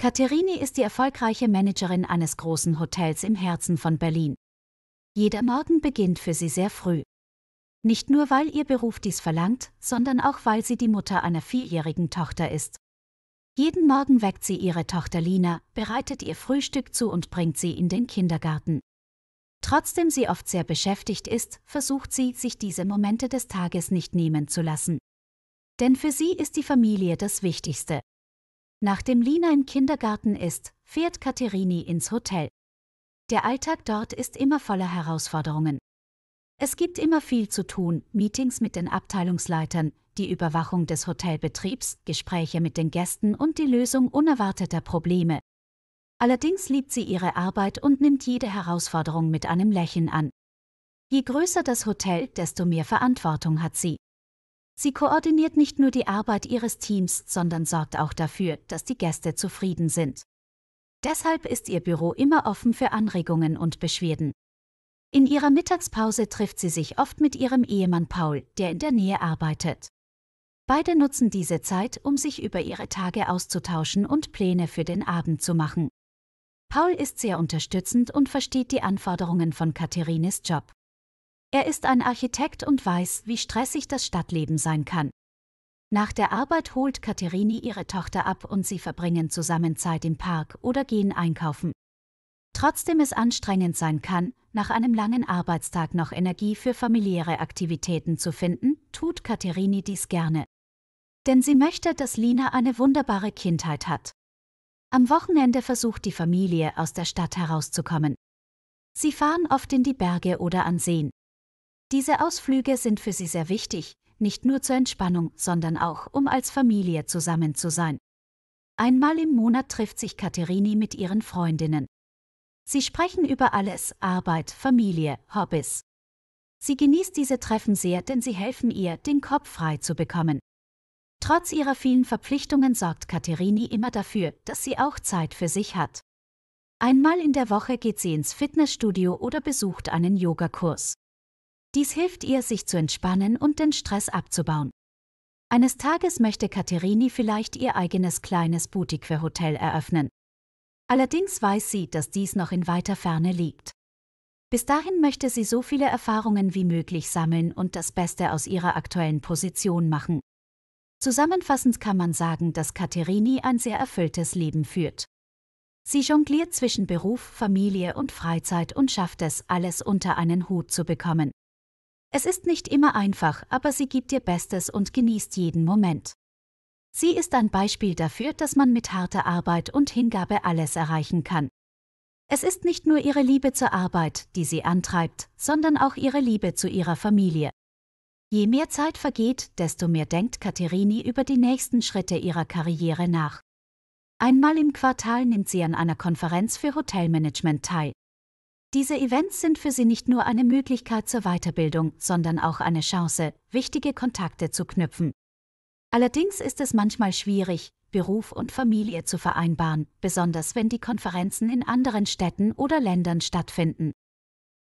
Katerini ist die erfolgreiche Managerin eines großen Hotels im Herzen von Berlin. Jeder Morgen beginnt für sie sehr früh. Nicht nur, weil ihr Beruf dies verlangt, sondern auch, weil sie die Mutter einer vierjährigen Tochter ist. Jeden Morgen weckt sie ihre Tochter Lina, bereitet ihr Frühstück zu und bringt sie in den Kindergarten. Trotzdem sie oft sehr beschäftigt ist, versucht sie, sich diese Momente des Tages nicht nehmen zu lassen. Denn für sie ist die Familie das Wichtigste. Nachdem Lina im Kindergarten ist, fährt Katerini ins Hotel. Der Alltag dort ist immer voller Herausforderungen. Es gibt immer viel zu tun, Meetings mit den Abteilungsleitern, die Überwachung des Hotelbetriebs, Gespräche mit den Gästen und die Lösung unerwarteter Probleme. Allerdings liebt sie ihre Arbeit und nimmt jede Herausforderung mit einem Lächeln an. Je größer das Hotel, desto mehr Verantwortung hat sie. Sie koordiniert nicht nur die Arbeit ihres Teams, sondern sorgt auch dafür, dass die Gäste zufrieden sind. Deshalb ist ihr Büro immer offen für Anregungen und Beschwerden. In ihrer Mittagspause trifft sie sich oft mit ihrem Ehemann Paul, der in der Nähe arbeitet. Beide nutzen diese Zeit, um sich über ihre Tage auszutauschen und Pläne für den Abend zu machen. Paul ist sehr unterstützend und versteht die Anforderungen von Katharines Job. Er ist ein Architekt und weiß, wie stressig das Stadtleben sein kann. Nach der Arbeit holt Katerini ihre Tochter ab und sie verbringen zusammen Zeit im Park oder gehen einkaufen. Trotzdem es anstrengend sein kann, nach einem langen Arbeitstag noch Energie für familiäre Aktivitäten zu finden, tut Katerini dies gerne. Denn sie möchte, dass Lina eine wunderbare Kindheit hat. Am Wochenende versucht die Familie, aus der Stadt herauszukommen. Sie fahren oft in die Berge oder an Seen. Diese Ausflüge sind für sie sehr wichtig, nicht nur zur Entspannung, sondern auch, um als Familie zusammen zu sein. Einmal im Monat trifft sich Katerini mit ihren Freundinnen. Sie sprechen über alles, Arbeit, Familie, Hobbys. Sie genießt diese Treffen sehr, denn sie helfen ihr, den Kopf frei zu bekommen. Trotz ihrer vielen Verpflichtungen sorgt Katerini immer dafür, dass sie auch Zeit für sich hat. Einmal in der Woche geht sie ins Fitnessstudio oder besucht einen Yogakurs. Dies hilft ihr, sich zu entspannen und den Stress abzubauen. Eines Tages möchte Katerini vielleicht ihr eigenes kleines Boutique-Hotel eröffnen. Allerdings weiß sie, dass dies noch in weiter Ferne liegt. Bis dahin möchte sie so viele Erfahrungen wie möglich sammeln und das Beste aus ihrer aktuellen Position machen. Zusammenfassend kann man sagen, dass Katerini ein sehr erfülltes Leben führt. Sie jongliert zwischen Beruf, Familie und Freizeit und schafft es, alles unter einen Hut zu bekommen. Es ist nicht immer einfach, aber sie gibt ihr Bestes und genießt jeden Moment. Sie ist ein Beispiel dafür, dass man mit harter Arbeit und Hingabe alles erreichen kann. Es ist nicht nur ihre Liebe zur Arbeit, die sie antreibt, sondern auch ihre Liebe zu ihrer Familie. Je mehr Zeit vergeht, desto mehr denkt Katerini über die nächsten Schritte ihrer Karriere nach. Einmal im Quartal nimmt sie an einer Konferenz für Hotelmanagement teil. Diese Events sind für sie nicht nur eine Möglichkeit zur Weiterbildung, sondern auch eine Chance, wichtige Kontakte zu knüpfen. Allerdings ist es manchmal schwierig, Beruf und Familie zu vereinbaren, besonders wenn die Konferenzen in anderen Städten oder Ländern stattfinden.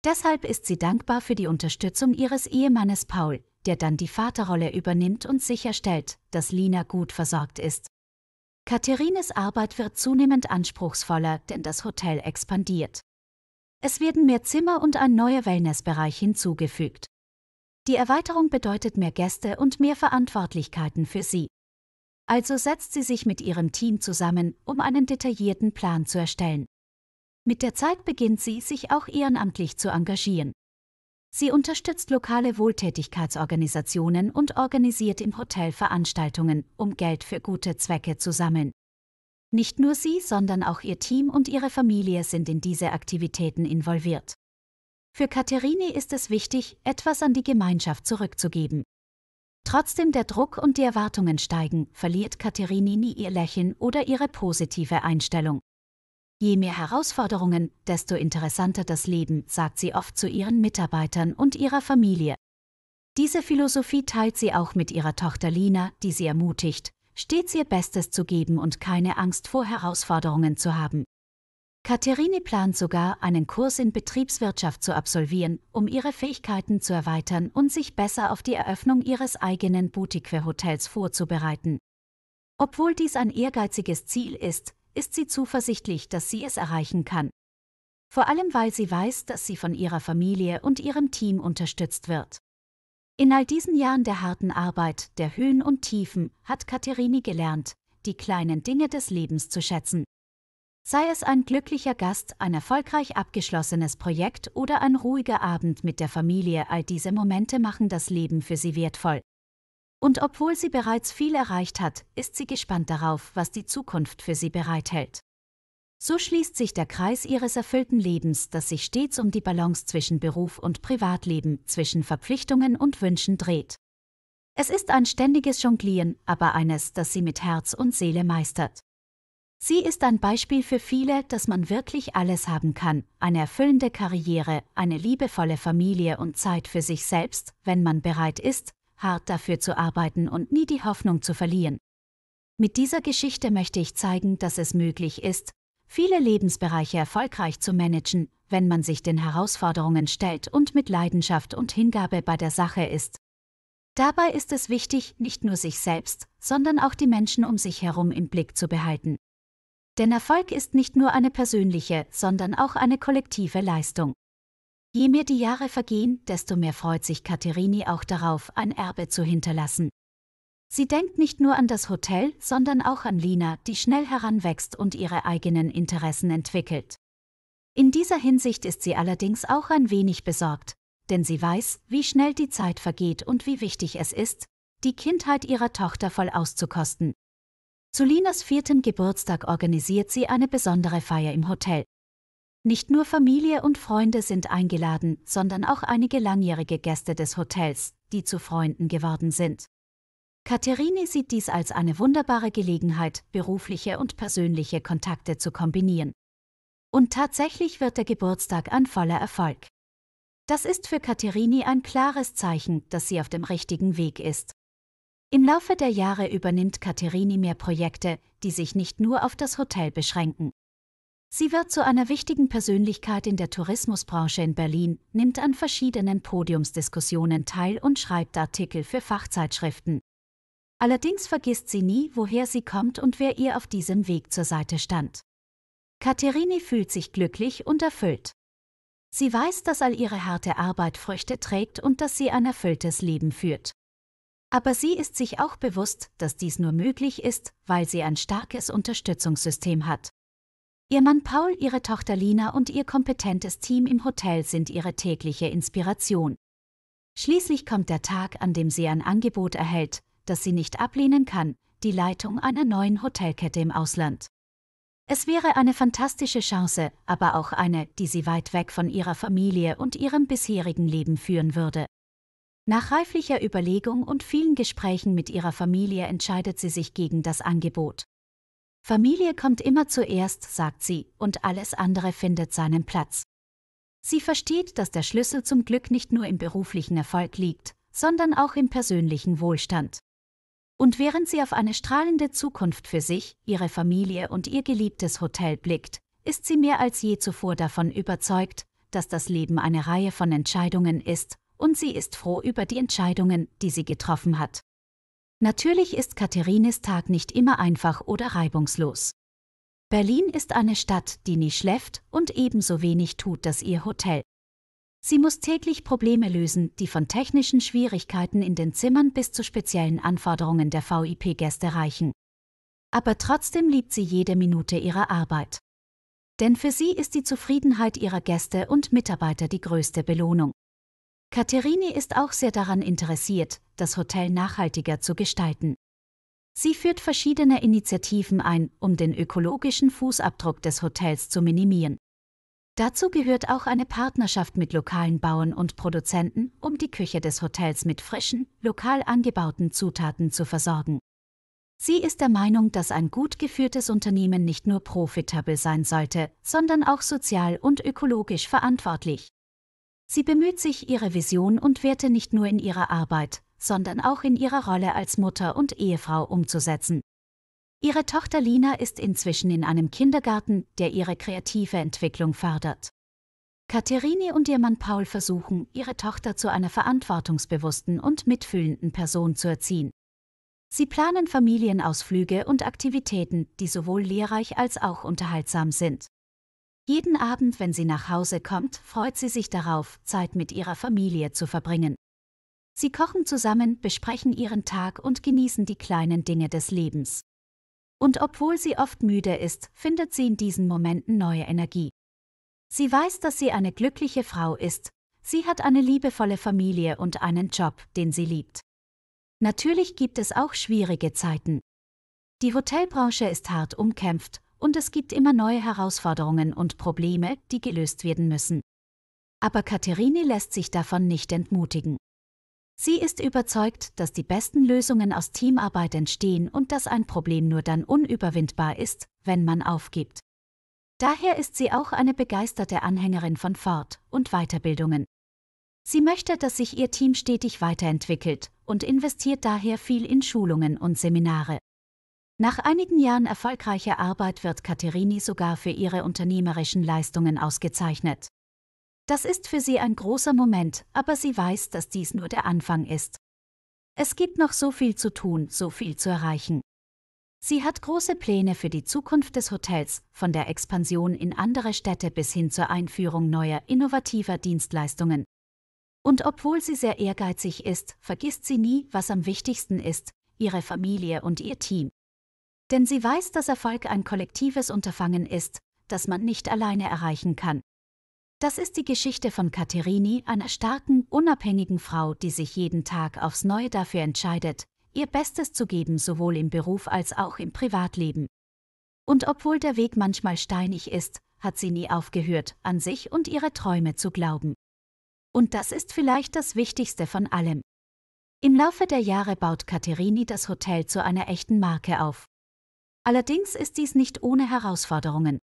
Deshalb ist sie dankbar für die Unterstützung ihres Ehemannes Paul, der dann die Vaterrolle übernimmt und sicherstellt, dass Lina gut versorgt ist. Katharines Arbeit wird zunehmend anspruchsvoller, denn das Hotel expandiert. Es werden mehr Zimmer und ein neuer Wellnessbereich hinzugefügt. Die Erweiterung bedeutet mehr Gäste und mehr Verantwortlichkeiten für sie. Also setzt sie sich mit ihrem Team zusammen, um einen detaillierten Plan zu erstellen. Mit der Zeit beginnt sie, sich auch ehrenamtlich zu engagieren. Sie unterstützt lokale Wohltätigkeitsorganisationen und organisiert im Hotel Veranstaltungen, um Geld für gute Zwecke zu sammeln. Nicht nur sie, sondern auch ihr Team und ihre Familie sind in diese Aktivitäten involviert. Für Katharine ist es wichtig, etwas an die Gemeinschaft zurückzugeben. Trotzdem der Druck und die Erwartungen steigen, verliert Katharine nie ihr Lächeln oder ihre positive Einstellung. Je mehr Herausforderungen, desto interessanter das Leben, sagt sie oft zu ihren Mitarbeitern und ihrer Familie. Diese Philosophie teilt sie auch mit ihrer Tochter Lina, die sie ermutigt, stets ihr Bestes zu geben und keine Angst vor Herausforderungen zu haben. Katharine plant sogar, einen Kurs in Betriebswirtschaft zu absolvieren, um ihre Fähigkeiten zu erweitern und sich besser auf die Eröffnung ihres eigenen Boutique-Hotels vorzubereiten. Obwohl dies ein ehrgeiziges Ziel ist, ist sie zuversichtlich, dass sie es erreichen kann. Vor allem, weil sie weiß, dass sie von ihrer Familie und ihrem Team unterstützt wird. In all diesen Jahren der harten Arbeit, der Höhen und Tiefen, hat Katerini gelernt, die kleinen Dinge des Lebens zu schätzen. Sei es ein glücklicher Gast, ein erfolgreich abgeschlossenes Projekt oder ein ruhiger Abend mit der Familie, all diese Momente machen das Leben für sie wertvoll. Und obwohl sie bereits viel erreicht hat, ist sie gespannt darauf, was die Zukunft für sie bereithält. So schließt sich der Kreis ihres erfüllten Lebens, das sich stets um die Balance zwischen Beruf und Privatleben, zwischen Verpflichtungen und Wünschen dreht. Es ist ein ständiges Jonglieren, aber eines, das sie mit Herz und Seele meistert. Sie ist ein Beispiel für viele, dass man wirklich alles haben kann, eine erfüllende Karriere, eine liebevolle Familie und Zeit für sich selbst, wenn man bereit ist, hart dafür zu arbeiten und nie die Hoffnung zu verlieren. Mit dieser Geschichte möchte ich zeigen, dass es möglich ist, viele Lebensbereiche erfolgreich zu managen, wenn man sich den Herausforderungen stellt und mit Leidenschaft und Hingabe bei der Sache ist. Dabei ist es wichtig, nicht nur sich selbst, sondern auch die Menschen um sich herum im Blick zu behalten. Denn Erfolg ist nicht nur eine persönliche, sondern auch eine kollektive Leistung. Je mehr die Jahre vergehen, desto mehr freut sich Katerini auch darauf, ein Erbe zu hinterlassen. Sie denkt nicht nur an das Hotel, sondern auch an Lina, die schnell heranwächst und ihre eigenen Interessen entwickelt. In dieser Hinsicht ist sie allerdings auch ein wenig besorgt, denn sie weiß, wie schnell die Zeit vergeht und wie wichtig es ist, die Kindheit ihrer Tochter voll auszukosten. Zu Linas vierten Geburtstag organisiert sie eine besondere Feier im Hotel. Nicht nur Familie und Freunde sind eingeladen, sondern auch einige langjährige Gäste des Hotels, die zu Freunden geworden sind. Katharine sieht dies als eine wunderbare Gelegenheit, berufliche und persönliche Kontakte zu kombinieren. Und tatsächlich wird der Geburtstag ein voller Erfolg. Das ist für Katharine ein klares Zeichen, dass sie auf dem richtigen Weg ist. Im Laufe der Jahre übernimmt Katharine mehr Projekte, die sich nicht nur auf das Hotel beschränken. Sie wird zu einer wichtigen Persönlichkeit in der Tourismusbranche in Berlin, nimmt an verschiedenen Podiumsdiskussionen teil und schreibt Artikel für Fachzeitschriften. Allerdings vergisst sie nie, woher sie kommt und wer ihr auf diesem Weg zur Seite stand. Katerini fühlt sich glücklich und erfüllt. Sie weiß, dass all ihre harte Arbeit Früchte trägt und dass sie ein erfülltes Leben führt. Aber sie ist sich auch bewusst, dass dies nur möglich ist, weil sie ein starkes Unterstützungssystem hat. Ihr Mann Paul, ihre Tochter Lina und ihr kompetentes Team im Hotel sind ihre tägliche Inspiration. Schließlich kommt der Tag, an dem sie ein Angebot erhält, dass sie nicht ablehnen kann, die Leitung einer neuen Hotelkette im Ausland. Es wäre eine fantastische Chance, aber auch eine, die sie weit weg von ihrer Familie und ihrem bisherigen Leben führen würde. Nach reiflicher Überlegung und vielen Gesprächen mit ihrer Familie entscheidet sie sich gegen das Angebot. Familie kommt immer zuerst, sagt sie, und alles andere findet seinen Platz. Sie versteht, dass der Schlüssel zum Glück nicht nur im beruflichen Erfolg liegt, sondern auch im persönlichen Wohlstand und während sie auf eine strahlende Zukunft für sich, ihre Familie und ihr geliebtes Hotel blickt, ist sie mehr als je zuvor davon überzeugt, dass das Leben eine Reihe von Entscheidungen ist, und sie ist froh über die Entscheidungen, die sie getroffen hat. Natürlich ist Katharines Tag nicht immer einfach oder reibungslos. Berlin ist eine Stadt, die nie schläft und ebenso wenig tut das ihr Hotel. Sie muss täglich Probleme lösen, die von technischen Schwierigkeiten in den Zimmern bis zu speziellen Anforderungen der VIP-Gäste reichen. Aber trotzdem liebt sie jede Minute ihrer Arbeit. Denn für sie ist die Zufriedenheit ihrer Gäste und Mitarbeiter die größte Belohnung. Katerini ist auch sehr daran interessiert, das Hotel nachhaltiger zu gestalten. Sie führt verschiedene Initiativen ein, um den ökologischen Fußabdruck des Hotels zu minimieren. Dazu gehört auch eine Partnerschaft mit lokalen Bauern und Produzenten, um die Küche des Hotels mit frischen, lokal angebauten Zutaten zu versorgen. Sie ist der Meinung, dass ein gut geführtes Unternehmen nicht nur profitabel sein sollte, sondern auch sozial und ökologisch verantwortlich. Sie bemüht sich, ihre Vision und Werte nicht nur in ihrer Arbeit, sondern auch in ihrer Rolle als Mutter und Ehefrau umzusetzen. Ihre Tochter Lina ist inzwischen in einem Kindergarten, der ihre kreative Entwicklung fördert. Katharine und ihr Mann Paul versuchen, ihre Tochter zu einer verantwortungsbewussten und mitfühlenden Person zu erziehen. Sie planen Familienausflüge und Aktivitäten, die sowohl lehrreich als auch unterhaltsam sind. Jeden Abend, wenn sie nach Hause kommt, freut sie sich darauf, Zeit mit ihrer Familie zu verbringen. Sie kochen zusammen, besprechen ihren Tag und genießen die kleinen Dinge des Lebens und obwohl sie oft müde ist, findet sie in diesen Momenten neue Energie. Sie weiß, dass sie eine glückliche Frau ist, sie hat eine liebevolle Familie und einen Job, den sie liebt. Natürlich gibt es auch schwierige Zeiten. Die Hotelbranche ist hart umkämpft, und es gibt immer neue Herausforderungen und Probleme, die gelöst werden müssen. Aber Katharine lässt sich davon nicht entmutigen. Sie ist überzeugt, dass die besten Lösungen aus Teamarbeit entstehen und dass ein Problem nur dann unüberwindbar ist, wenn man aufgibt. Daher ist sie auch eine begeisterte Anhängerin von Fort- und Weiterbildungen. Sie möchte, dass sich ihr Team stetig weiterentwickelt und investiert daher viel in Schulungen und Seminare. Nach einigen Jahren erfolgreicher Arbeit wird Caterini sogar für ihre unternehmerischen Leistungen ausgezeichnet. Das ist für sie ein großer Moment, aber sie weiß, dass dies nur der Anfang ist. Es gibt noch so viel zu tun, so viel zu erreichen. Sie hat große Pläne für die Zukunft des Hotels, von der Expansion in andere Städte bis hin zur Einführung neuer innovativer Dienstleistungen. Und obwohl sie sehr ehrgeizig ist, vergisst sie nie, was am wichtigsten ist, ihre Familie und ihr Team. Denn sie weiß, dass Erfolg ein kollektives Unterfangen ist, das man nicht alleine erreichen kann. Das ist die Geschichte von Katerini, einer starken, unabhängigen Frau, die sich jeden Tag aufs Neue dafür entscheidet, ihr Bestes zu geben, sowohl im Beruf als auch im Privatleben. Und obwohl der Weg manchmal steinig ist, hat sie nie aufgehört, an sich und ihre Träume zu glauben. Und das ist vielleicht das Wichtigste von allem. Im Laufe der Jahre baut Katerini das Hotel zu einer echten Marke auf. Allerdings ist dies nicht ohne Herausforderungen.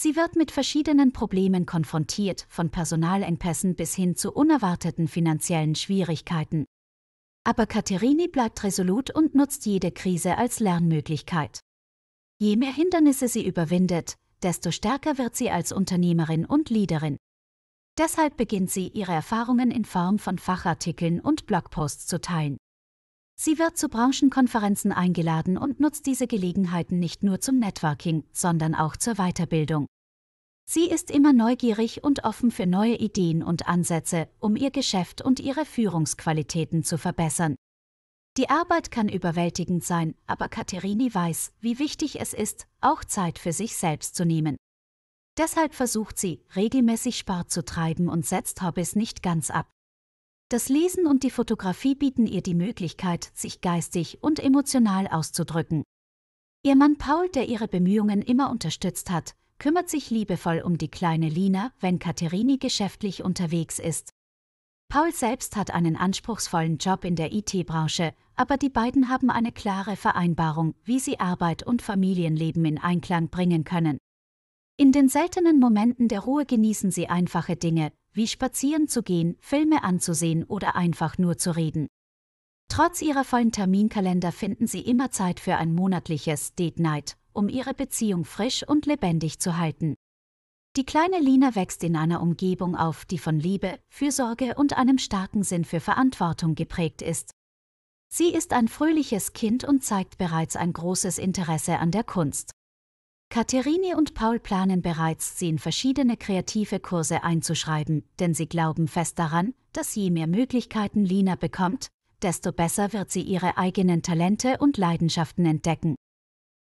Sie wird mit verschiedenen Problemen konfrontiert, von Personalengpässen bis hin zu unerwarteten finanziellen Schwierigkeiten. Aber Katerini bleibt resolut und nutzt jede Krise als Lernmöglichkeit. Je mehr Hindernisse sie überwindet, desto stärker wird sie als Unternehmerin und Leaderin. Deshalb beginnt sie, ihre Erfahrungen in Form von Fachartikeln und Blogposts zu teilen. Sie wird zu Branchenkonferenzen eingeladen und nutzt diese Gelegenheiten nicht nur zum Networking, sondern auch zur Weiterbildung. Sie ist immer neugierig und offen für neue Ideen und Ansätze, um ihr Geschäft und ihre Führungsqualitäten zu verbessern. Die Arbeit kann überwältigend sein, aber Katerini weiß, wie wichtig es ist, auch Zeit für sich selbst zu nehmen. Deshalb versucht sie, regelmäßig Sport zu treiben und setzt Hobbys nicht ganz ab. Das Lesen und die Fotografie bieten ihr die Möglichkeit, sich geistig und emotional auszudrücken. Ihr Mann Paul, der ihre Bemühungen immer unterstützt hat, kümmert sich liebevoll um die kleine Lina, wenn Katerini geschäftlich unterwegs ist. Paul selbst hat einen anspruchsvollen Job in der IT-Branche, aber die beiden haben eine klare Vereinbarung, wie sie Arbeit und Familienleben in Einklang bringen können. In den seltenen Momenten der Ruhe genießen sie einfache Dinge, wie spazieren zu gehen, Filme anzusehen oder einfach nur zu reden. Trotz ihrer vollen Terminkalender finden sie immer Zeit für ein monatliches Date Night, um ihre Beziehung frisch und lebendig zu halten. Die kleine Lina wächst in einer Umgebung auf, die von Liebe, Fürsorge und einem starken Sinn für Verantwortung geprägt ist. Sie ist ein fröhliches Kind und zeigt bereits ein großes Interesse an der Kunst. Katharine und Paul planen bereits, sie in verschiedene kreative Kurse einzuschreiben, denn sie glauben fest daran, dass je mehr Möglichkeiten Lina bekommt, desto besser wird sie ihre eigenen Talente und Leidenschaften entdecken.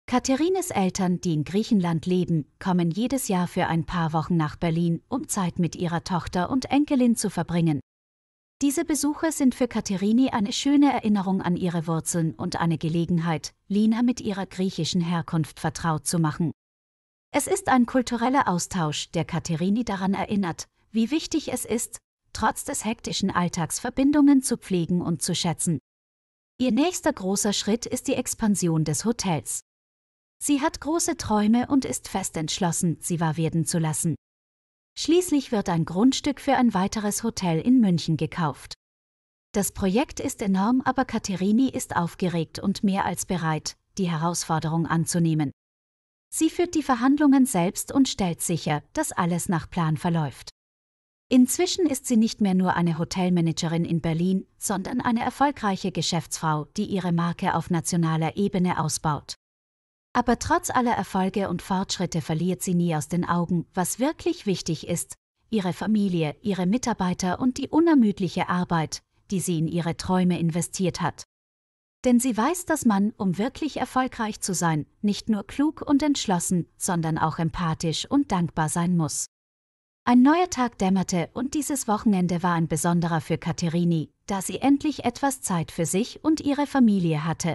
Katharines Eltern, die in Griechenland leben, kommen jedes Jahr für ein paar Wochen nach Berlin, um Zeit mit ihrer Tochter und Enkelin zu verbringen. Diese Besuche sind für Katerini eine schöne Erinnerung an ihre Wurzeln und eine Gelegenheit, Lina mit ihrer griechischen Herkunft vertraut zu machen. Es ist ein kultureller Austausch, der Katerini daran erinnert, wie wichtig es ist, trotz des hektischen Alltags Verbindungen zu pflegen und zu schätzen. Ihr nächster großer Schritt ist die Expansion des Hotels. Sie hat große Träume und ist fest entschlossen, sie wahr werden zu lassen. Schließlich wird ein Grundstück für ein weiteres Hotel in München gekauft. Das Projekt ist enorm, aber Caterini ist aufgeregt und mehr als bereit, die Herausforderung anzunehmen. Sie führt die Verhandlungen selbst und stellt sicher, dass alles nach Plan verläuft. Inzwischen ist sie nicht mehr nur eine Hotelmanagerin in Berlin, sondern eine erfolgreiche Geschäftsfrau, die ihre Marke auf nationaler Ebene ausbaut. Aber trotz aller Erfolge und Fortschritte verliert sie nie aus den Augen, was wirklich wichtig ist, ihre Familie, ihre Mitarbeiter und die unermüdliche Arbeit, die sie in ihre Träume investiert hat. Denn sie weiß, dass man, um wirklich erfolgreich zu sein, nicht nur klug und entschlossen, sondern auch empathisch und dankbar sein muss. Ein neuer Tag dämmerte und dieses Wochenende war ein besonderer für Katerini, da sie endlich etwas Zeit für sich und ihre Familie hatte.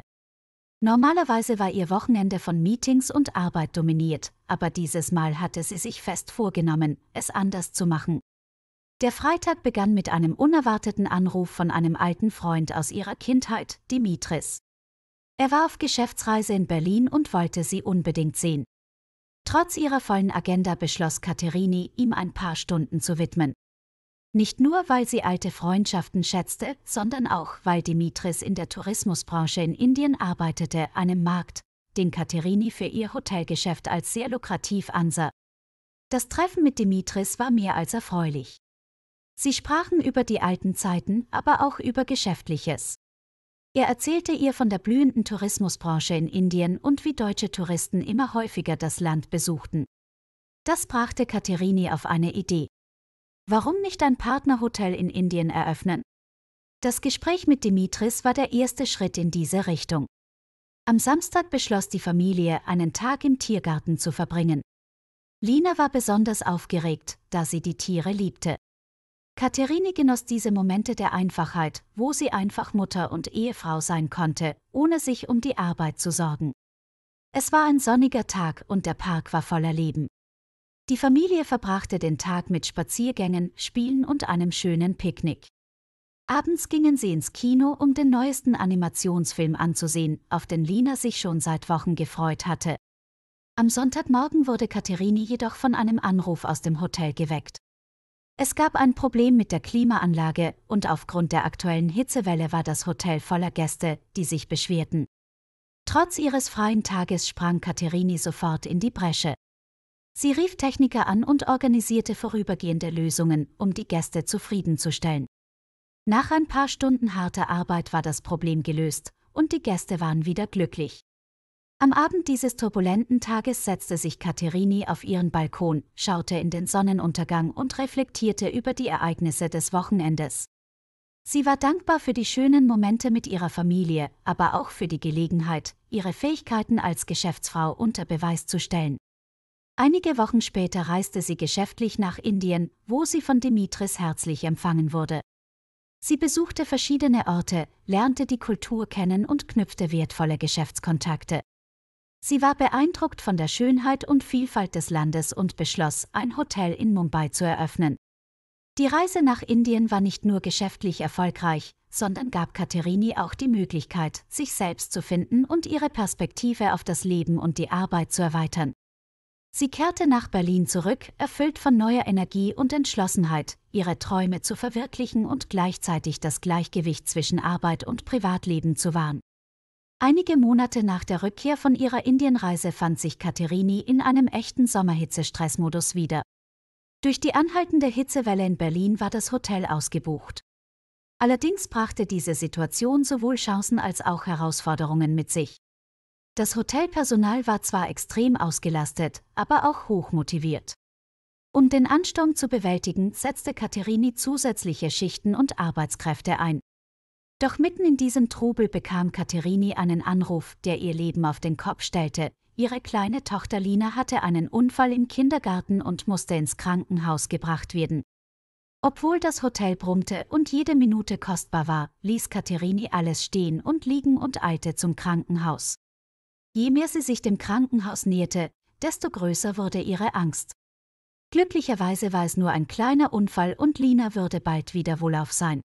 Normalerweise war ihr Wochenende von Meetings und Arbeit dominiert, aber dieses Mal hatte sie sich fest vorgenommen, es anders zu machen. Der Freitag begann mit einem unerwarteten Anruf von einem alten Freund aus ihrer Kindheit, Dimitris. Er war auf Geschäftsreise in Berlin und wollte sie unbedingt sehen. Trotz ihrer vollen Agenda beschloss Katerini, ihm ein paar Stunden zu widmen. Nicht nur, weil sie alte Freundschaften schätzte, sondern auch, weil Dimitris in der Tourismusbranche in Indien arbeitete, einem Markt, den Katerini für ihr Hotelgeschäft als sehr lukrativ ansah. Das Treffen mit Dimitris war mehr als erfreulich. Sie sprachen über die alten Zeiten, aber auch über Geschäftliches. Er erzählte ihr von der blühenden Tourismusbranche in Indien und wie deutsche Touristen immer häufiger das Land besuchten. Das brachte Katerini auf eine Idee. Warum nicht ein Partnerhotel in Indien eröffnen? Das Gespräch mit Dimitris war der erste Schritt in diese Richtung. Am Samstag beschloss die Familie, einen Tag im Tiergarten zu verbringen. Lina war besonders aufgeregt, da sie die Tiere liebte. Katharine genoss diese Momente der Einfachheit, wo sie einfach Mutter und Ehefrau sein konnte, ohne sich um die Arbeit zu sorgen. Es war ein sonniger Tag und der Park war voller Leben. Die Familie verbrachte den Tag mit Spaziergängen, Spielen und einem schönen Picknick. Abends gingen sie ins Kino, um den neuesten Animationsfilm anzusehen, auf den Lina sich schon seit Wochen gefreut hatte. Am Sonntagmorgen wurde Katharine jedoch von einem Anruf aus dem Hotel geweckt. Es gab ein Problem mit der Klimaanlage und aufgrund der aktuellen Hitzewelle war das Hotel voller Gäste, die sich beschwerten. Trotz ihres freien Tages sprang Katharine sofort in die Bresche. Sie rief Techniker an und organisierte vorübergehende Lösungen, um die Gäste zufriedenzustellen. Nach ein paar Stunden harter Arbeit war das Problem gelöst und die Gäste waren wieder glücklich. Am Abend dieses turbulenten Tages setzte sich Katerini auf ihren Balkon, schaute in den Sonnenuntergang und reflektierte über die Ereignisse des Wochenendes. Sie war dankbar für die schönen Momente mit ihrer Familie, aber auch für die Gelegenheit, ihre Fähigkeiten als Geschäftsfrau unter Beweis zu stellen. Einige Wochen später reiste sie geschäftlich nach Indien, wo sie von Dimitris herzlich empfangen wurde. Sie besuchte verschiedene Orte, lernte die Kultur kennen und knüpfte wertvolle Geschäftskontakte. Sie war beeindruckt von der Schönheit und Vielfalt des Landes und beschloss, ein Hotel in Mumbai zu eröffnen. Die Reise nach Indien war nicht nur geschäftlich erfolgreich, sondern gab Katerini auch die Möglichkeit, sich selbst zu finden und ihre Perspektive auf das Leben und die Arbeit zu erweitern. Sie kehrte nach Berlin zurück, erfüllt von neuer Energie und Entschlossenheit, ihre Träume zu verwirklichen und gleichzeitig das Gleichgewicht zwischen Arbeit und Privatleben zu wahren. Einige Monate nach der Rückkehr von ihrer Indienreise fand sich Katerini in einem echten Sommerhitzestressmodus wieder. Durch die anhaltende Hitzewelle in Berlin war das Hotel ausgebucht. Allerdings brachte diese Situation sowohl Chancen als auch Herausforderungen mit sich. Das Hotelpersonal war zwar extrem ausgelastet, aber auch hochmotiviert. Um den Ansturm zu bewältigen, setzte Katerini zusätzliche Schichten und Arbeitskräfte ein. Doch mitten in diesem Trubel bekam Katerini einen Anruf, der ihr Leben auf den Kopf stellte. Ihre kleine Tochter Lina hatte einen Unfall im Kindergarten und musste ins Krankenhaus gebracht werden. Obwohl das Hotel brummte und jede Minute kostbar war, ließ Katerini alles stehen und liegen und eilte zum Krankenhaus. Je mehr sie sich dem Krankenhaus näherte, desto größer wurde ihre Angst. Glücklicherweise war es nur ein kleiner Unfall und Lina würde bald wieder wohlauf sein.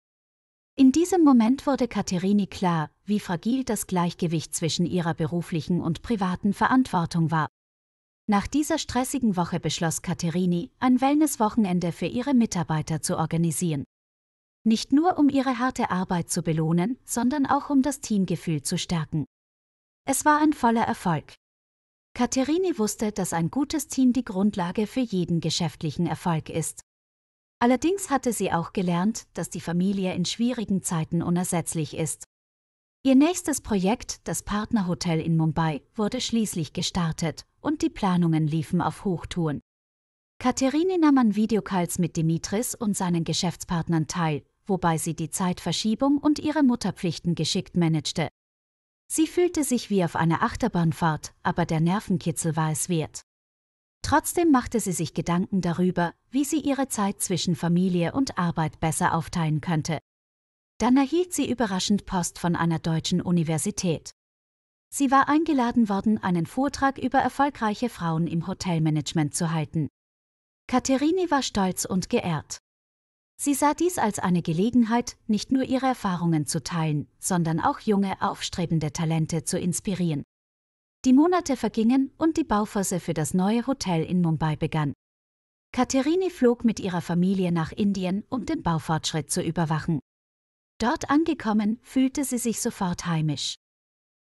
In diesem Moment wurde Katerini klar, wie fragil das Gleichgewicht zwischen ihrer beruflichen und privaten Verantwortung war. Nach dieser stressigen Woche beschloss Katerini, ein Wellnesswochenende für ihre Mitarbeiter zu organisieren. Nicht nur um ihre harte Arbeit zu belohnen, sondern auch um das Teamgefühl zu stärken. Es war ein voller Erfolg. Katerini wusste, dass ein gutes Team die Grundlage für jeden geschäftlichen Erfolg ist. Allerdings hatte sie auch gelernt, dass die Familie in schwierigen Zeiten unersetzlich ist. Ihr nächstes Projekt, das Partnerhotel in Mumbai, wurde schließlich gestartet und die Planungen liefen auf Hochtouren. Katerini nahm an Videocalls mit Dimitris und seinen Geschäftspartnern teil, wobei sie die Zeitverschiebung und ihre Mutterpflichten geschickt managte. Sie fühlte sich wie auf einer Achterbahnfahrt, aber der Nervenkitzel war es wert. Trotzdem machte sie sich Gedanken darüber, wie sie ihre Zeit zwischen Familie und Arbeit besser aufteilen könnte. Dann erhielt sie überraschend Post von einer deutschen Universität. Sie war eingeladen worden, einen Vortrag über erfolgreiche Frauen im Hotelmanagement zu halten. Katerini war stolz und geehrt. Sie sah dies als eine Gelegenheit, nicht nur ihre Erfahrungen zu teilen, sondern auch junge, aufstrebende Talente zu inspirieren. Die Monate vergingen und die Bauphase für das neue Hotel in Mumbai begann. Katerini flog mit ihrer Familie nach Indien, um den Baufortschritt zu überwachen. Dort angekommen, fühlte sie sich sofort heimisch.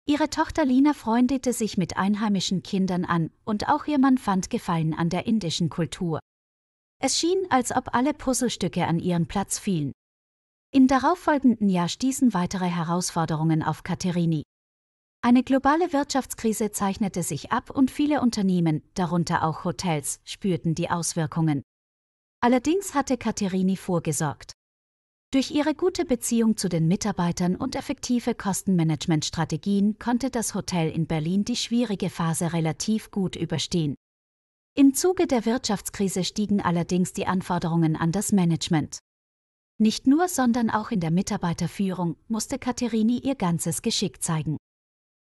Ihre Tochter Lina freundete sich mit einheimischen Kindern an und auch ihr Mann fand Gefallen an der indischen Kultur. Es schien, als ob alle Puzzlestücke an ihren Platz fielen. Im darauffolgenden Jahr stießen weitere Herausforderungen auf Katerini. Eine globale Wirtschaftskrise zeichnete sich ab und viele Unternehmen, darunter auch Hotels, spürten die Auswirkungen. Allerdings hatte Katerini vorgesorgt. Durch ihre gute Beziehung zu den Mitarbeitern und effektive Kostenmanagementstrategien konnte das Hotel in Berlin die schwierige Phase relativ gut überstehen. Im Zuge der Wirtschaftskrise stiegen allerdings die Anforderungen an das Management. Nicht nur, sondern auch in der Mitarbeiterführung musste Katerini ihr ganzes Geschick zeigen.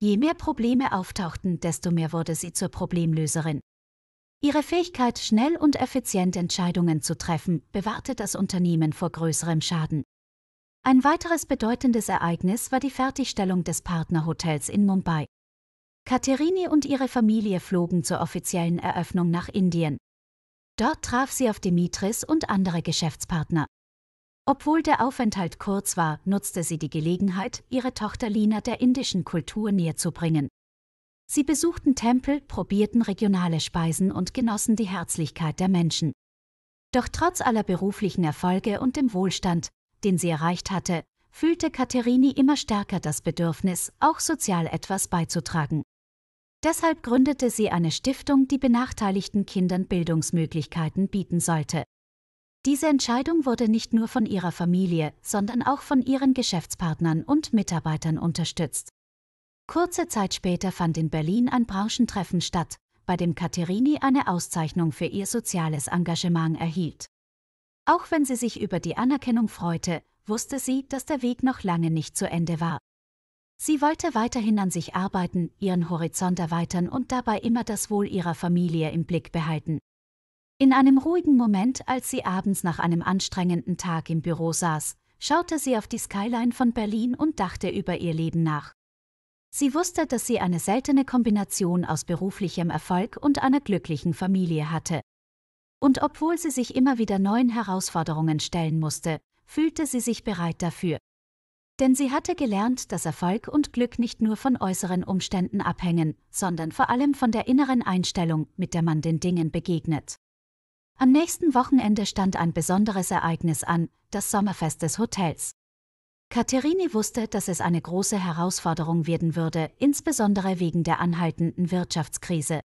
Je mehr Probleme auftauchten, desto mehr wurde sie zur Problemlöserin. Ihre Fähigkeit, schnell und effizient Entscheidungen zu treffen, bewahrte das Unternehmen vor größerem Schaden. Ein weiteres bedeutendes Ereignis war die Fertigstellung des Partnerhotels in Mumbai. Katerini und ihre Familie flogen zur offiziellen Eröffnung nach Indien. Dort traf sie auf Dimitris und andere Geschäftspartner. Obwohl der Aufenthalt kurz war, nutzte sie die Gelegenheit, ihre Tochter Lina der indischen Kultur näher zu bringen. Sie besuchten Tempel, probierten regionale Speisen und genossen die Herzlichkeit der Menschen. Doch trotz aller beruflichen Erfolge und dem Wohlstand, den sie erreicht hatte, fühlte Katerini immer stärker das Bedürfnis, auch sozial etwas beizutragen. Deshalb gründete sie eine Stiftung, die benachteiligten Kindern Bildungsmöglichkeiten bieten sollte. Diese Entscheidung wurde nicht nur von ihrer Familie, sondern auch von ihren Geschäftspartnern und Mitarbeitern unterstützt. Kurze Zeit später fand in Berlin ein Branchentreffen statt, bei dem Caterini eine Auszeichnung für ihr soziales Engagement erhielt. Auch wenn sie sich über die Anerkennung freute, wusste sie, dass der Weg noch lange nicht zu Ende war. Sie wollte weiterhin an sich arbeiten, ihren Horizont erweitern und dabei immer das Wohl ihrer Familie im Blick behalten. In einem ruhigen Moment, als sie abends nach einem anstrengenden Tag im Büro saß, schaute sie auf die Skyline von Berlin und dachte über ihr Leben nach. Sie wusste, dass sie eine seltene Kombination aus beruflichem Erfolg und einer glücklichen Familie hatte. Und obwohl sie sich immer wieder neuen Herausforderungen stellen musste, fühlte sie sich bereit dafür. Denn sie hatte gelernt, dass Erfolg und Glück nicht nur von äußeren Umständen abhängen, sondern vor allem von der inneren Einstellung, mit der man den Dingen begegnet. Am nächsten Wochenende stand ein besonderes Ereignis an, das Sommerfest des Hotels. Katerini wusste, dass es eine große Herausforderung werden würde, insbesondere wegen der anhaltenden Wirtschaftskrise.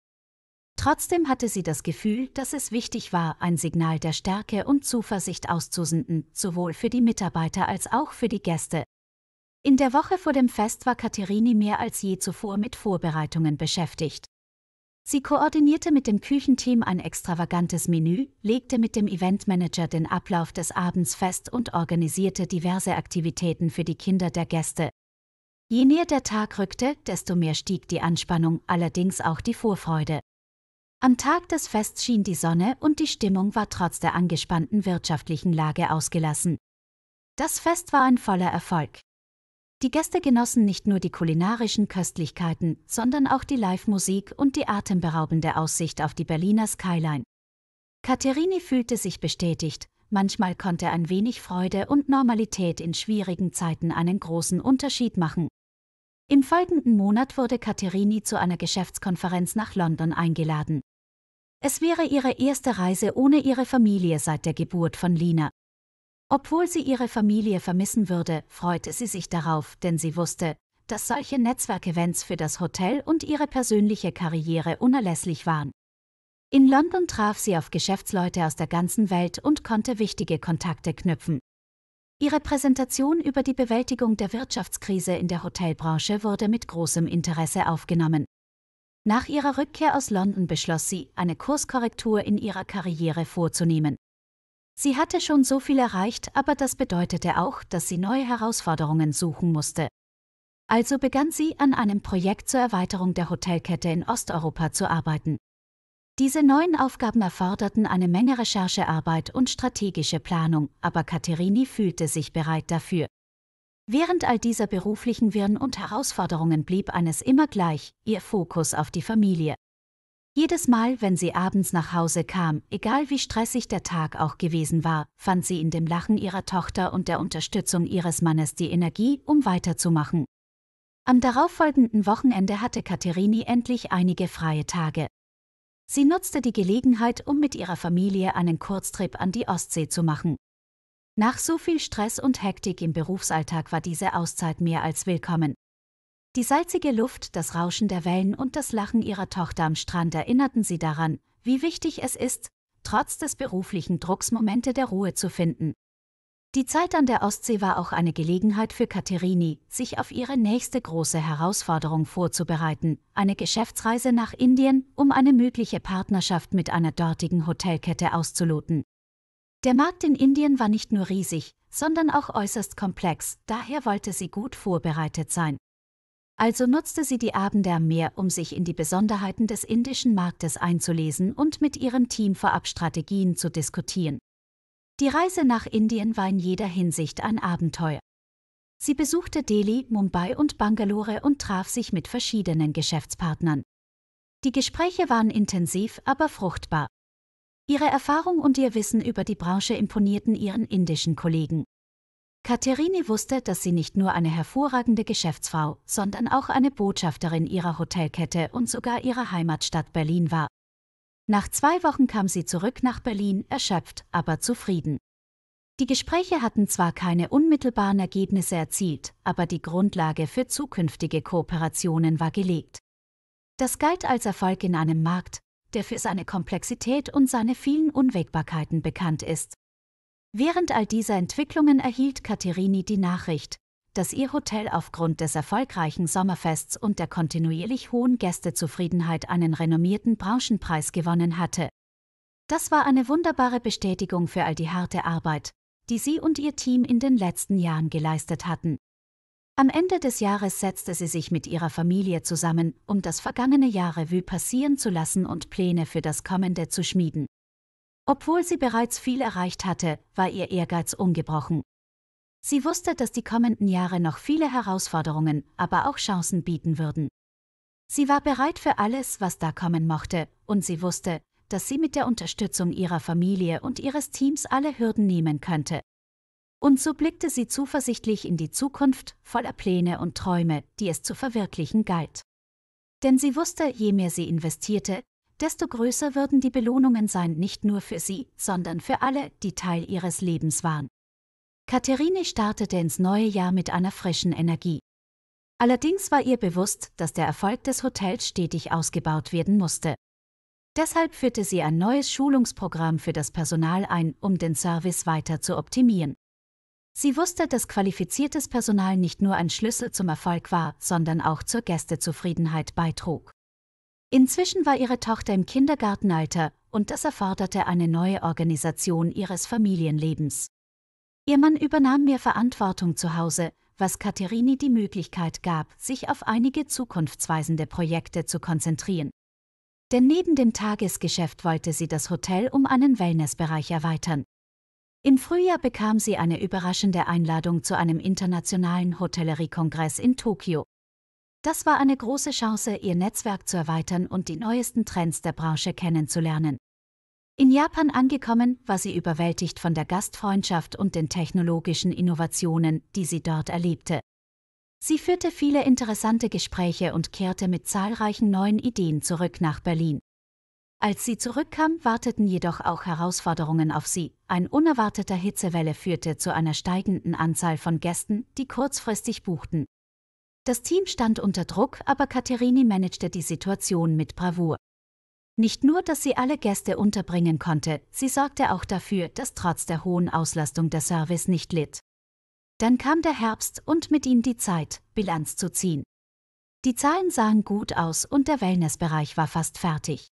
Trotzdem hatte sie das Gefühl, dass es wichtig war, ein Signal der Stärke und Zuversicht auszusenden, sowohl für die Mitarbeiter als auch für die Gäste, in der Woche vor dem Fest war Katerini mehr als je zuvor mit Vorbereitungen beschäftigt. Sie koordinierte mit dem Küchenteam ein extravagantes Menü, legte mit dem Eventmanager den Ablauf des Abends fest und organisierte diverse Aktivitäten für die Kinder der Gäste. Je näher der Tag rückte, desto mehr stieg die Anspannung, allerdings auch die Vorfreude. Am Tag des Fests schien die Sonne und die Stimmung war trotz der angespannten wirtschaftlichen Lage ausgelassen. Das Fest war ein voller Erfolg. Die Gäste genossen nicht nur die kulinarischen Köstlichkeiten, sondern auch die Live-Musik und die atemberaubende Aussicht auf die Berliner Skyline. Katerini fühlte sich bestätigt, manchmal konnte ein wenig Freude und Normalität in schwierigen Zeiten einen großen Unterschied machen. Im folgenden Monat wurde Katerini zu einer Geschäftskonferenz nach London eingeladen. Es wäre ihre erste Reise ohne ihre Familie seit der Geburt von Lina. Obwohl sie ihre Familie vermissen würde, freute sie sich darauf, denn sie wusste, dass solche Netzwerkevents für das Hotel und ihre persönliche Karriere unerlässlich waren. In London traf sie auf Geschäftsleute aus der ganzen Welt und konnte wichtige Kontakte knüpfen. Ihre Präsentation über die Bewältigung der Wirtschaftskrise in der Hotelbranche wurde mit großem Interesse aufgenommen. Nach ihrer Rückkehr aus London beschloss sie, eine Kurskorrektur in ihrer Karriere vorzunehmen. Sie hatte schon so viel erreicht, aber das bedeutete auch, dass sie neue Herausforderungen suchen musste. Also begann sie an einem Projekt zur Erweiterung der Hotelkette in Osteuropa zu arbeiten. Diese neuen Aufgaben erforderten eine Menge Recherchearbeit und strategische Planung, aber Katerini fühlte sich bereit dafür. Während all dieser beruflichen Wirren und Herausforderungen blieb eines immer gleich, ihr Fokus auf die Familie. Jedes Mal, wenn sie abends nach Hause kam, egal wie stressig der Tag auch gewesen war, fand sie in dem Lachen ihrer Tochter und der Unterstützung ihres Mannes die Energie, um weiterzumachen. Am darauffolgenden Wochenende hatte Katerini endlich einige freie Tage. Sie nutzte die Gelegenheit, um mit ihrer Familie einen Kurztrip an die Ostsee zu machen. Nach so viel Stress und Hektik im Berufsalltag war diese Auszeit mehr als willkommen. Die salzige Luft, das Rauschen der Wellen und das Lachen ihrer Tochter am Strand erinnerten sie daran, wie wichtig es ist, trotz des beruflichen Drucks Momente der Ruhe zu finden. Die Zeit an der Ostsee war auch eine Gelegenheit für Katerini, sich auf ihre nächste große Herausforderung vorzubereiten, eine Geschäftsreise nach Indien, um eine mögliche Partnerschaft mit einer dortigen Hotelkette auszuloten. Der Markt in Indien war nicht nur riesig, sondern auch äußerst komplex, daher wollte sie gut vorbereitet sein also nutzte sie die Abende am Meer, um sich in die Besonderheiten des indischen Marktes einzulesen und mit ihrem Team vorab Strategien zu diskutieren. Die Reise nach Indien war in jeder Hinsicht ein Abenteuer. Sie besuchte Delhi, Mumbai und Bangalore und traf sich mit verschiedenen Geschäftspartnern. Die Gespräche waren intensiv, aber fruchtbar. Ihre Erfahrung und ihr Wissen über die Branche imponierten ihren indischen Kollegen. Katerini wusste, dass sie nicht nur eine hervorragende Geschäftsfrau, sondern auch eine Botschafterin ihrer Hotelkette und sogar ihrer Heimatstadt Berlin war. Nach zwei Wochen kam sie zurück nach Berlin, erschöpft, aber zufrieden. Die Gespräche hatten zwar keine unmittelbaren Ergebnisse erzielt, aber die Grundlage für zukünftige Kooperationen war gelegt. Das galt als Erfolg in einem Markt, der für seine Komplexität und seine vielen Unwägbarkeiten bekannt ist. Während all dieser Entwicklungen erhielt Katerini die Nachricht, dass ihr Hotel aufgrund des erfolgreichen Sommerfests und der kontinuierlich hohen Gästezufriedenheit einen renommierten Branchenpreis gewonnen hatte. Das war eine wunderbare Bestätigung für all die harte Arbeit, die sie und ihr Team in den letzten Jahren geleistet hatten. Am Ende des Jahres setzte sie sich mit ihrer Familie zusammen, um das vergangene Jahr Revue passieren zu lassen und Pläne für das kommende zu schmieden. Obwohl sie bereits viel erreicht hatte, war ihr Ehrgeiz ungebrochen. Sie wusste, dass die kommenden Jahre noch viele Herausforderungen, aber auch Chancen bieten würden. Sie war bereit für alles, was da kommen mochte, und sie wusste, dass sie mit der Unterstützung ihrer Familie und ihres Teams alle Hürden nehmen könnte. Und so blickte sie zuversichtlich in die Zukunft, voller Pläne und Träume, die es zu verwirklichen galt. Denn sie wusste, je mehr sie investierte, desto größer würden die Belohnungen sein, nicht nur für sie, sondern für alle, die Teil ihres Lebens waren. Katharine startete ins neue Jahr mit einer frischen Energie. Allerdings war ihr bewusst, dass der Erfolg des Hotels stetig ausgebaut werden musste. Deshalb führte sie ein neues Schulungsprogramm für das Personal ein, um den Service weiter zu optimieren. Sie wusste, dass qualifiziertes Personal nicht nur ein Schlüssel zum Erfolg war, sondern auch zur Gästezufriedenheit beitrug. Inzwischen war ihre Tochter im Kindergartenalter und das erforderte eine neue Organisation ihres Familienlebens. Ihr Mann übernahm mehr Verantwortung zu Hause, was Katerini die Möglichkeit gab, sich auf einige zukunftsweisende Projekte zu konzentrieren. Denn neben dem Tagesgeschäft wollte sie das Hotel um einen Wellnessbereich erweitern. Im Frühjahr bekam sie eine überraschende Einladung zu einem internationalen Hotelleriekongress in Tokio. Das war eine große Chance, ihr Netzwerk zu erweitern und die neuesten Trends der Branche kennenzulernen. In Japan angekommen, war sie überwältigt von der Gastfreundschaft und den technologischen Innovationen, die sie dort erlebte. Sie führte viele interessante Gespräche und kehrte mit zahlreichen neuen Ideen zurück nach Berlin. Als sie zurückkam, warteten jedoch auch Herausforderungen auf sie. Ein unerwarteter Hitzewelle führte zu einer steigenden Anzahl von Gästen, die kurzfristig buchten. Das Team stand unter Druck, aber Caterini managte die Situation mit Bravour. Nicht nur, dass sie alle Gäste unterbringen konnte, sie sorgte auch dafür, dass trotz der hohen Auslastung der Service nicht litt. Dann kam der Herbst und mit ihm die Zeit, Bilanz zu ziehen. Die Zahlen sahen gut aus und der Wellnessbereich war fast fertig.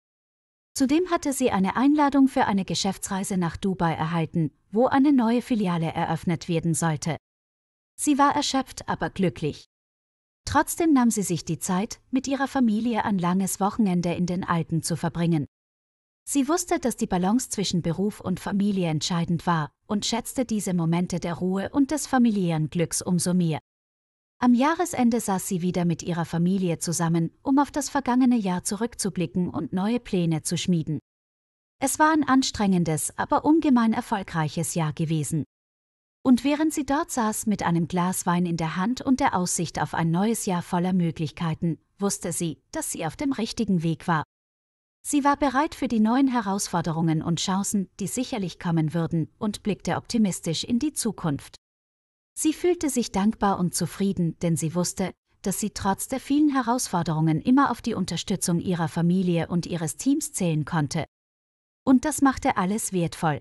Zudem hatte sie eine Einladung für eine Geschäftsreise nach Dubai erhalten, wo eine neue Filiale eröffnet werden sollte. Sie war erschöpft, aber glücklich. Trotzdem nahm sie sich die Zeit, mit ihrer Familie ein langes Wochenende in den Alpen zu verbringen. Sie wusste, dass die Balance zwischen Beruf und Familie entscheidend war und schätzte diese Momente der Ruhe und des familiären Glücks umso mehr. Am Jahresende saß sie wieder mit ihrer Familie zusammen, um auf das vergangene Jahr zurückzublicken und neue Pläne zu schmieden. Es war ein anstrengendes, aber ungemein erfolgreiches Jahr gewesen und während sie dort saß mit einem Glas Wein in der Hand und der Aussicht auf ein neues Jahr voller Möglichkeiten, wusste sie, dass sie auf dem richtigen Weg war. Sie war bereit für die neuen Herausforderungen und Chancen, die sicherlich kommen würden, und blickte optimistisch in die Zukunft. Sie fühlte sich dankbar und zufrieden, denn sie wusste, dass sie trotz der vielen Herausforderungen immer auf die Unterstützung ihrer Familie und ihres Teams zählen konnte. Und das machte alles wertvoll,